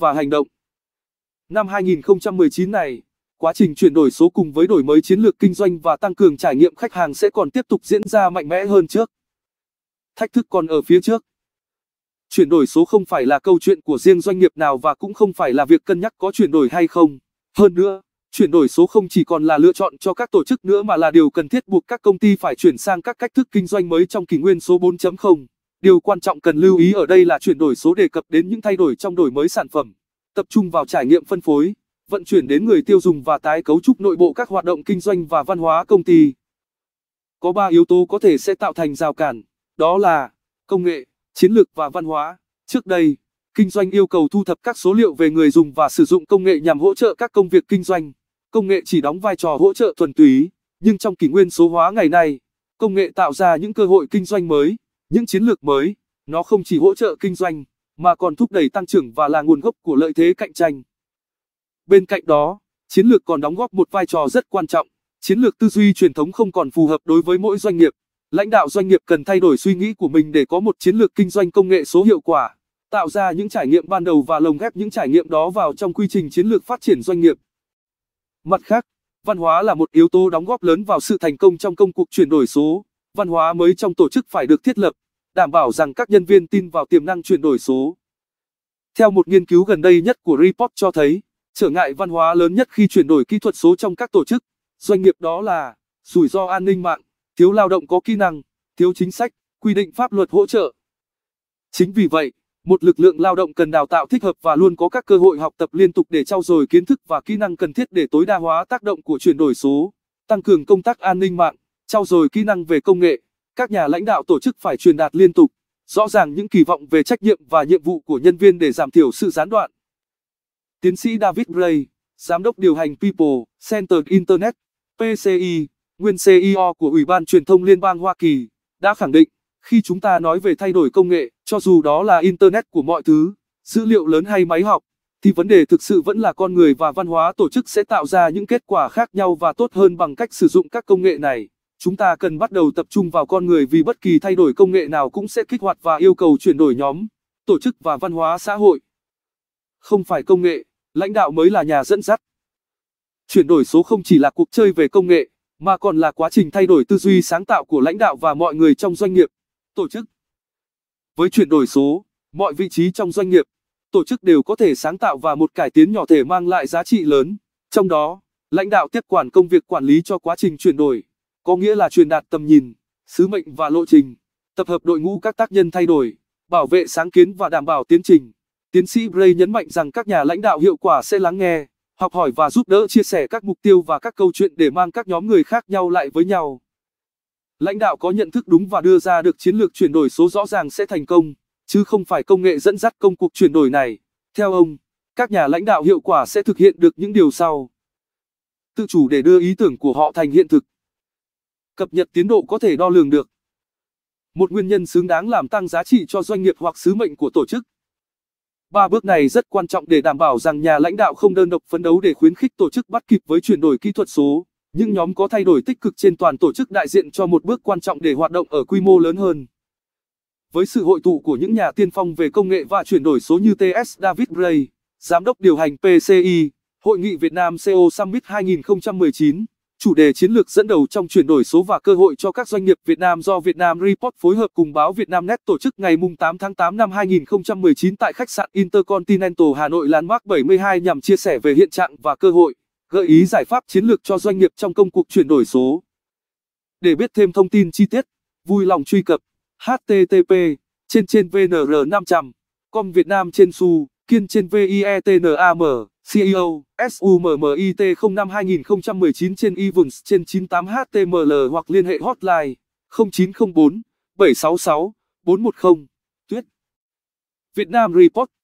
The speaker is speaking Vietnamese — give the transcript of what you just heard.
và hành động. Năm 2019 này, quá trình chuyển đổi số cùng với đổi mới chiến lược kinh doanh và tăng cường trải nghiệm khách hàng sẽ còn tiếp tục diễn ra mạnh mẽ hơn trước. Thách thức còn ở phía trước. Chuyển đổi số không phải là câu chuyện của riêng doanh nghiệp nào và cũng không phải là việc cân nhắc có chuyển đổi hay không. Hơn nữa, chuyển đổi số không chỉ còn là lựa chọn cho các tổ chức nữa mà là điều cần thiết buộc các công ty phải chuyển sang các cách thức kinh doanh mới trong kỷ nguyên số 4.0. Điều quan trọng cần lưu ý ở đây là chuyển đổi số đề cập đến những thay đổi trong đổi mới sản phẩm tập trung vào trải nghiệm phân phối, vận chuyển đến người tiêu dùng và tái cấu trúc nội bộ các hoạt động kinh doanh và văn hóa công ty. Có 3 yếu tố có thể sẽ tạo thành rào cản, đó là công nghệ, chiến lược và văn hóa. Trước đây, kinh doanh yêu cầu thu thập các số liệu về người dùng và sử dụng công nghệ nhằm hỗ trợ các công việc kinh doanh. Công nghệ chỉ đóng vai trò hỗ trợ thuần túy, nhưng trong kỷ nguyên số hóa ngày nay, công nghệ tạo ra những cơ hội kinh doanh mới, những chiến lược mới, nó không chỉ hỗ trợ kinh doanh mà còn thúc đẩy tăng trưởng và là nguồn gốc của lợi thế cạnh tranh. Bên cạnh đó, chiến lược còn đóng góp một vai trò rất quan trọng. Chiến lược tư duy truyền thống không còn phù hợp đối với mỗi doanh nghiệp. Lãnh đạo doanh nghiệp cần thay đổi suy nghĩ của mình để có một chiến lược kinh doanh công nghệ số hiệu quả, tạo ra những trải nghiệm ban đầu và lồng ghép những trải nghiệm đó vào trong quy trình chiến lược phát triển doanh nghiệp. Mặt khác, văn hóa là một yếu tố đóng góp lớn vào sự thành công trong công cuộc chuyển đổi số. Văn hóa mới trong tổ chức phải được thiết lập đảm bảo rằng các nhân viên tin vào tiềm năng chuyển đổi số. Theo một nghiên cứu gần đây nhất của Report cho thấy, trở ngại văn hóa lớn nhất khi chuyển đổi kỹ thuật số trong các tổ chức, doanh nghiệp đó là rủi ro an ninh mạng, thiếu lao động có kỹ năng, thiếu chính sách, quy định pháp luật hỗ trợ. Chính vì vậy, một lực lượng lao động cần đào tạo thích hợp và luôn có các cơ hội học tập liên tục để trau dồi kiến thức và kỹ năng cần thiết để tối đa hóa tác động của chuyển đổi số, tăng cường công tác an ninh mạng, trau dồi kỹ năng về công nghệ các nhà lãnh đạo tổ chức phải truyền đạt liên tục, rõ ràng những kỳ vọng về trách nhiệm và nhiệm vụ của nhân viên để giảm thiểu sự gián đoạn. Tiến sĩ David Bray, Giám đốc điều hành People Center Internet, PCI, nguyên CEO của Ủy ban Truyền thông Liên bang Hoa Kỳ, đã khẳng định, khi chúng ta nói về thay đổi công nghệ, cho dù đó là Internet của mọi thứ, dữ liệu lớn hay máy học, thì vấn đề thực sự vẫn là con người và văn hóa tổ chức sẽ tạo ra những kết quả khác nhau và tốt hơn bằng cách sử dụng các công nghệ này. Chúng ta cần bắt đầu tập trung vào con người vì bất kỳ thay đổi công nghệ nào cũng sẽ kích hoạt và yêu cầu chuyển đổi nhóm, tổ chức và văn hóa xã hội. Không phải công nghệ, lãnh đạo mới là nhà dẫn dắt. Chuyển đổi số không chỉ là cuộc chơi về công nghệ, mà còn là quá trình thay đổi tư duy sáng tạo của lãnh đạo và mọi người trong doanh nghiệp, tổ chức. Với chuyển đổi số, mọi vị trí trong doanh nghiệp, tổ chức đều có thể sáng tạo và một cải tiến nhỏ thể mang lại giá trị lớn. Trong đó, lãnh đạo tiếp quản công việc quản lý cho quá trình chuyển đổi có nghĩa là truyền đạt tầm nhìn, sứ mệnh và lộ trình, tập hợp đội ngũ các tác nhân thay đổi, bảo vệ sáng kiến và đảm bảo tiến trình. Tiến sĩ Bray nhấn mạnh rằng các nhà lãnh đạo hiệu quả sẽ lắng nghe, học hỏi và giúp đỡ chia sẻ các mục tiêu và các câu chuyện để mang các nhóm người khác nhau lại với nhau. Lãnh đạo có nhận thức đúng và đưa ra được chiến lược chuyển đổi số rõ ràng sẽ thành công, chứ không phải công nghệ dẫn dắt công cuộc chuyển đổi này. Theo ông, các nhà lãnh đạo hiệu quả sẽ thực hiện được những điều sau. Tự chủ để đưa ý tưởng của họ thành hiện thực cập nhật tiến độ có thể đo lường được. Một nguyên nhân xứng đáng làm tăng giá trị cho doanh nghiệp hoặc sứ mệnh của tổ chức. Ba bước này rất quan trọng để đảm bảo rằng nhà lãnh đạo không đơn độc phấn đấu để khuyến khích tổ chức bắt kịp với chuyển đổi kỹ thuật số. Những nhóm có thay đổi tích cực trên toàn tổ chức đại diện cho một bước quan trọng để hoạt động ở quy mô lớn hơn. Với sự hội tụ của những nhà tiên phong về công nghệ và chuyển đổi số như TS David Gray, giám đốc điều hành PCI, Hội nghị Việt Nam CEO Summit 2019, Chủ đề chiến lược dẫn đầu trong chuyển đổi số và cơ hội cho các doanh nghiệp Việt Nam do Việt Nam Report phối hợp cùng báo Vietnamnet tổ chức ngày 8 tháng 8 năm 2019 tại khách sạn Intercontinental Hà Nội Landmark 72 nhằm chia sẻ về hiện trạng và cơ hội, gợi ý giải pháp chiến lược cho doanh nghiệp trong công cuộc chuyển đổi số. Để biết thêm thông tin chi tiết, vui lòng truy cập http trên trên VNR 500, com Việt Nam trên su, kiên trên VIETNAM. CEO, SUMMIT 05 2019 trên Events trên 98HTML hoặc liên hệ hotline 0904 766 410. Tuyết. Việt Nam Report